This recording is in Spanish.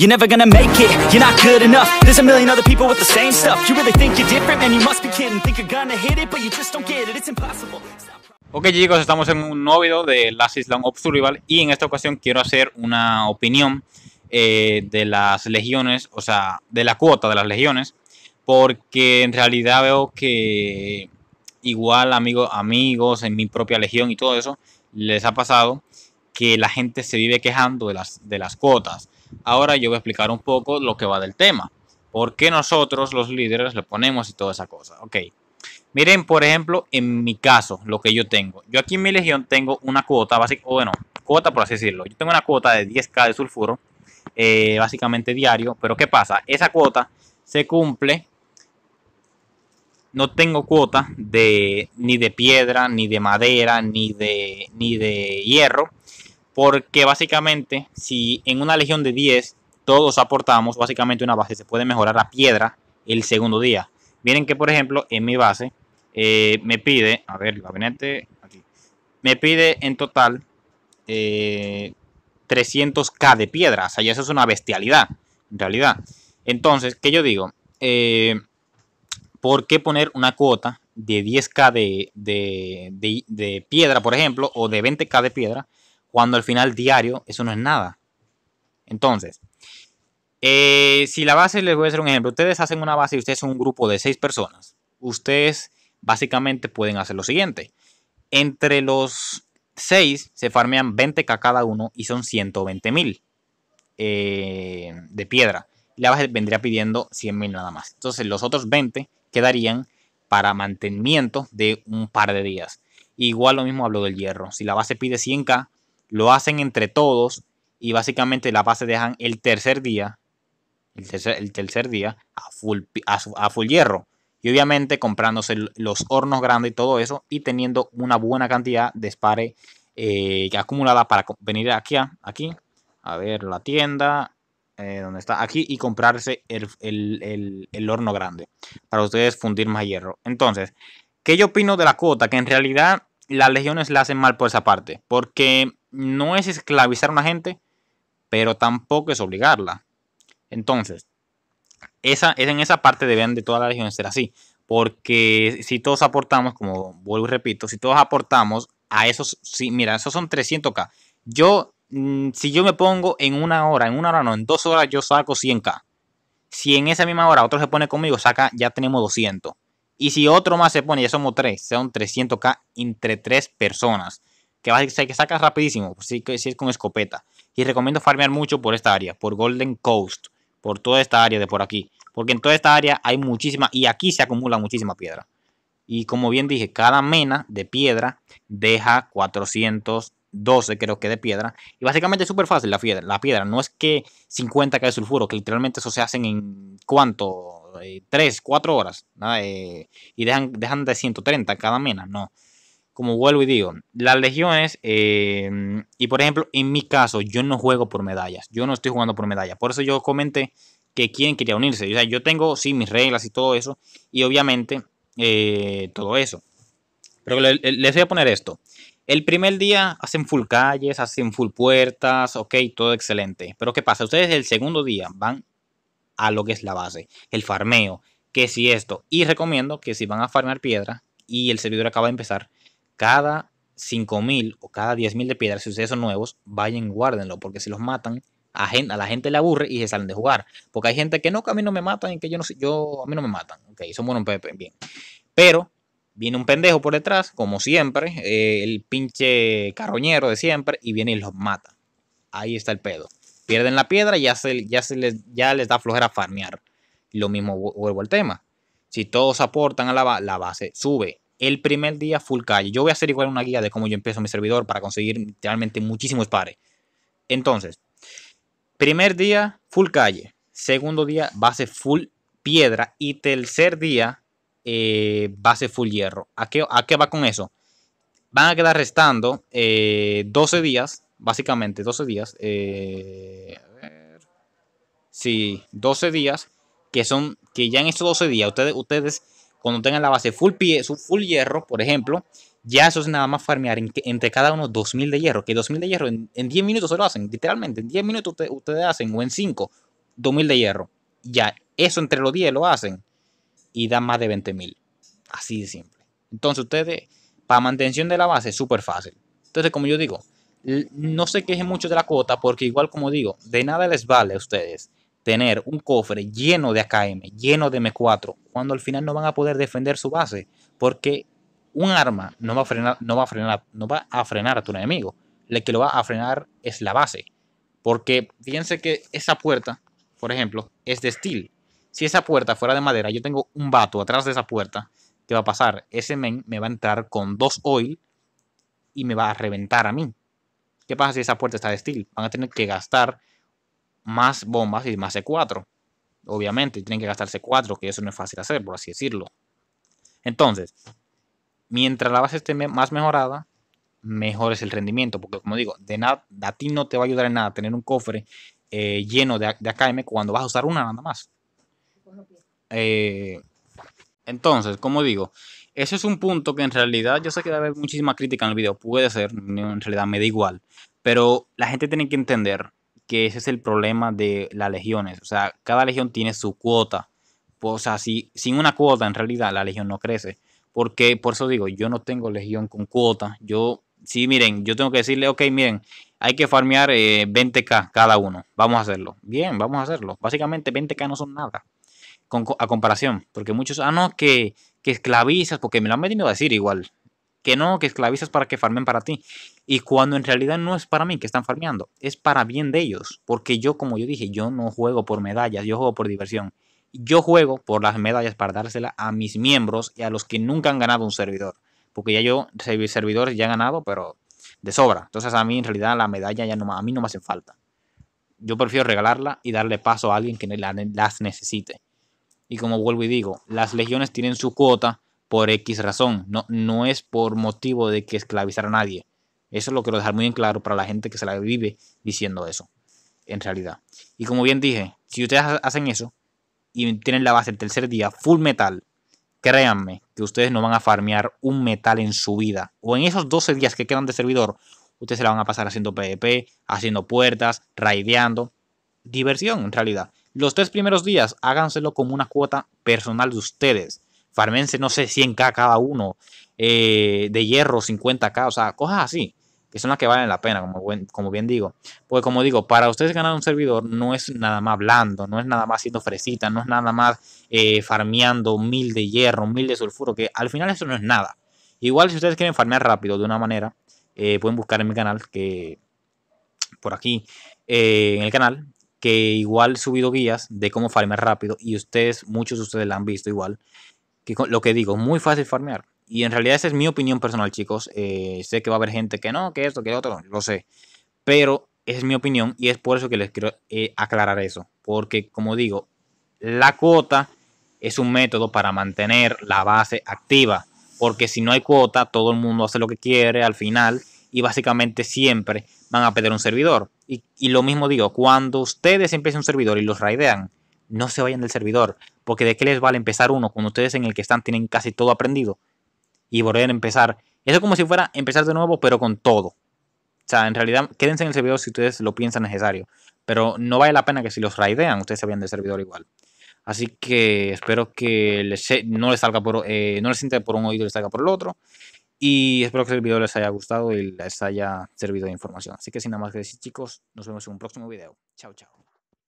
You're never gonna make it, you're not good enough There's a million other people with the same stuff You really think you're different, and you must be kidding Think you're gonna hit it, but you just don't get it It's impossible Ok chicos, estamos en un nuevo video de Last Island of Survival y en esta ocasión quiero hacer una opinión eh, de las legiones, o sea, de la cuota de las legiones porque en realidad veo que igual amigos, amigos en mi propia legión y todo eso les ha pasado que la gente se vive quejando de las, de las cuotas Ahora yo voy a explicar un poco lo que va del tema. ¿Por qué nosotros los líderes le ponemos y toda esa cosa? Ok. Miren, por ejemplo, en mi caso, lo que yo tengo. Yo aquí en mi legión tengo una cuota básica, o bueno, cuota por así decirlo. Yo tengo una cuota de 10k de sulfuro, eh, básicamente diario. Pero ¿qué pasa? Esa cuota se cumple. No tengo cuota de, ni de piedra, ni de madera, ni ni de hierro. Porque básicamente, si en una legión de 10 todos aportamos básicamente una base, se puede mejorar la piedra el segundo día. Miren que, por ejemplo, en mi base eh, me pide, a ver, el gabinete, aquí, me pide en total 300k eh, de piedra. O sea, ya eso es una bestialidad, en realidad. Entonces, ¿qué yo digo? Eh, ¿Por qué poner una cuota de 10k de, de, piedra, por ejemplo, o de 20k de piedra cuando al final diario eso no es nada. Entonces, eh, si la base, les voy a hacer un ejemplo, ustedes hacen una base y ustedes son un grupo de seis personas, ustedes básicamente pueden hacer lo siguiente. Entre los seis se farmean 20k cada uno y son 120 mil eh, de piedra. la base vendría pidiendo 100.000 nada más. Entonces los otros 20 quedarían para mantenimiento de un par de días. Igual lo mismo hablo del hierro. Si la base pide 100k, lo hacen entre todos y básicamente la base dejan el tercer día, el tercer, día a full, hierro. Y obviamente comprándose los hornos grandes y todo eso y teniendo una buena cantidad de spare eh, acumulada para venir aquí, aquí, a ver la tienda, eh, donde está aquí y comprarse el, el, horno grande para ustedes fundir más hierro. Entonces, ¿qué yo opino de la cuota? Que en realidad las legiones la hacen mal por esa parte, porque no es esclavizar a una gente, pero tampoco es obligarla. Entonces, esa, en esa parte deben de todas las región ser así. Porque si todos aportamos, como vuelvo y repito, si todos aportamos a esos, si, mira, esos son 300k. Yo, mm, si yo me pongo en una hora, en una hora no, en dos horas yo saco 100k. Si en esa misma hora otro se pone conmigo, saca, ya tenemos 200. Y si otro más se pone, ya somos 3, son 300k entre tres personas que, que sacas rapidísimo, si, si es con escopeta. Y recomiendo farmear mucho por esta área, por Golden Coast, por toda esta área de por aquí. Porque en toda esta área hay muchísima, y aquí se acumula muchísima piedra. Y como bien dije, cada mena de piedra deja 412 creo que de piedra. Y básicamente es súper fácil la piedra. La piedra no es que 50 cae sulfuro, que literalmente eso se hacen en cuánto, 3, eh, 4 horas. Eh, y dejan, dejan de 130 cada mena, no como vuelvo y digo, las legiones, eh, y por ejemplo, en mi caso, yo no juego por medallas, yo no estoy jugando por medallas, por eso yo comenté que quién quería unirse, o sea, yo tengo, sí, mis reglas y todo eso, y obviamente eh, todo eso. Pero les voy a poner esto. El primer día hacen full calles, hacen full puertas, ok, todo excelente. Pero ¿qué pasa? Ustedes el segundo día van a lo que es la base, el farmeo, que si esto. Y recomiendo que si van a farmear piedra y el servidor acaba de empezar, cada 5.000 o cada 10.000 de piedras. si ustedes son nuevos, vayan guárdenlo, porque si los matan, a, la gente le aburre y se salen de jugar. Porque hay gente que no, que a mí no me matan y que yo no sé, yo, a mí no me matan. Ok, son buenos bien. Pero viene un pendejo por detrás, como siempre, eh, el pinche carroñero de siempre, y viene y los mata. Ahí está el pedo. Pierden la piedra y ya, se, ya, se les, ya les da flojera farmear. Lo mismo vuelvo al tema. Si todos aportan a la, la base, sube el primer día full calle. Yo voy a hacer igual una guía de cómo yo empiezo mi servidor para conseguir realmente muchísimos pares. Entonces, primer día full calle, segundo día base full piedra y tercer día eh, base full hierro. ¿A qué, ¿A qué, va con eso? Van a quedar restando 12 eh, días, básicamente 12 días. Eh, a ver, sí, 12 días que son que ya en estos 12 días ustedes, ustedes cuando tengan la base full, pie, full hierro, por ejemplo, ya eso es nada más farmear entre cada uno 2000 de hierro. Que 2000 de hierro en, 10 minutos se lo hacen, literalmente. En 10 minutos ustedes, hacen, o en 5, 2000 de hierro. Ya, eso entre los 10 lo hacen y da más de 20.000. Así de simple. Entonces, ustedes, para mantención de la base, súper fácil. Entonces, como yo digo, no se quejen mucho de la cuota porque igual como digo, de nada les vale a ustedes tener un cofre lleno de AKM, lleno de M4, cuando al final no van a poder defender su base, porque un arma no va a frenar, no va a frenar, no va a frenar a tu enemigo. El que lo va a frenar es la base. Porque fíjense que esa puerta, por ejemplo, es de steel. Si esa puerta fuera de madera, yo tengo un vato atrás de esa puerta, ¿qué va a pasar? Ese men me va a entrar con dos oil y me va a reventar a mí. ¿Qué pasa si esa puerta está de steel? Van a tener que gastar más bombas y más C4. Obviamente, tienen que gastarse 4, que eso no es fácil hacer, por así decirlo. Entonces, mientras la base esté más mejorada, mejor es el rendimiento. Porque como digo, de nada, a ti no te va a ayudar en nada tener un cofre eh, lleno de, de, AKM cuando vas a usar una nada más. Eh, entonces, como digo, Ese es un punto que en realidad yo sé que va a haber muchísima crítica en el video. Puede ser, en realidad me da igual. Pero la gente tiene que entender que ese es el problema de las legiones. O sea, cada legión tiene su cuota. O sea, sin una cuota, en realidad, la legión no crece. Porque, por eso digo, yo no tengo legión con cuota. Yo, sí, miren, yo tengo que decirle, ok, miren, hay que farmear 20k eh, cada uno. Vamos a hacerlo. Bien, vamos a hacerlo. Básicamente 20k no son nada a comparación. Porque muchos, ah, no, que, que esclavizas, porque me lo han venido a decir igual que no, que esclavizas para que farmen para ti. Y cuando en realidad no es para mí que están farmeando, es para bien de ellos. Porque yo, como yo dije, yo no juego por medallas, yo juego por diversión. Yo juego por las medallas para dárselas a mis miembros y a los que nunca han ganado un servidor. Porque ya yo, servidores ya he ganado, pero de sobra. Entonces a mí en realidad la medalla ya no, a mí no me hace falta. Yo prefiero regalarla y darle paso a alguien que las necesite. Y como vuelvo y digo, las legiones tienen su cuota por X razón, no, no es por motivo de que esclavizar a nadie. Eso es lo quiero dejar muy en claro para la gente que se la vive diciendo eso, en realidad. Y como bien dije, si ustedes hacen eso y tienen la base el tercer día, full metal, créanme que ustedes no van a farmear un metal en su vida. O en esos 12 días que quedan de servidor, ustedes se la van a pasar haciendo PvP, haciendo puertas, raideando. Diversión, en realidad. Los tres primeros días, háganselo como una cuota personal de ustedes. Farmense, no sé, 100k cada uno, eh, de hierro 50k, o sea, cosas así, que son las que valen la pena, como, como bien digo. Pues como digo, para ustedes ganar un servidor no es nada más blando, no es nada más haciendo fresita, no es nada más eh, farmeando mil de hierro, mil de sulfuro, que al final eso no es nada. Igual si ustedes quieren farmear rápido de una manera, eh, pueden buscar en mi canal, que por aquí, en el canal, que igual he subido guías de cómo farmear rápido y ustedes, muchos de ustedes la han visto igual lo que digo, muy fácil farmear. Y en realidad esa es mi opinión personal, chicos. Eh, sé que va a haber gente que no, que esto, que otro, lo sé. Pero esa es mi opinión y es por eso que les quiero eh, aclarar eso. Porque, como digo, la cuota es un método para mantener la base activa. Porque si no hay cuota, todo el mundo hace lo que quiere al final y básicamente siempre van a pedir un servidor. Y, y lo mismo digo, cuando ustedes empiezan un servidor y los raidean, no se vayan del servidor, porque de qué les vale empezar uno cuando ustedes en el que están tienen casi todo aprendido y volver a empezar. Eso es como si fuera empezar de nuevo, pero con todo. O sea, en realidad, quédense en el servidor si ustedes lo piensan necesario. Pero no vale la pena que si los raidean, ustedes se vayan del servidor igual. Así que espero que les, no les salga por, eh, no les siente por un oído y les salga por el otro. Y espero que el video les haya gustado y les haya servido de información. Así que sin nada más que decir, chicos, nos vemos en un próximo video. Chao, chao.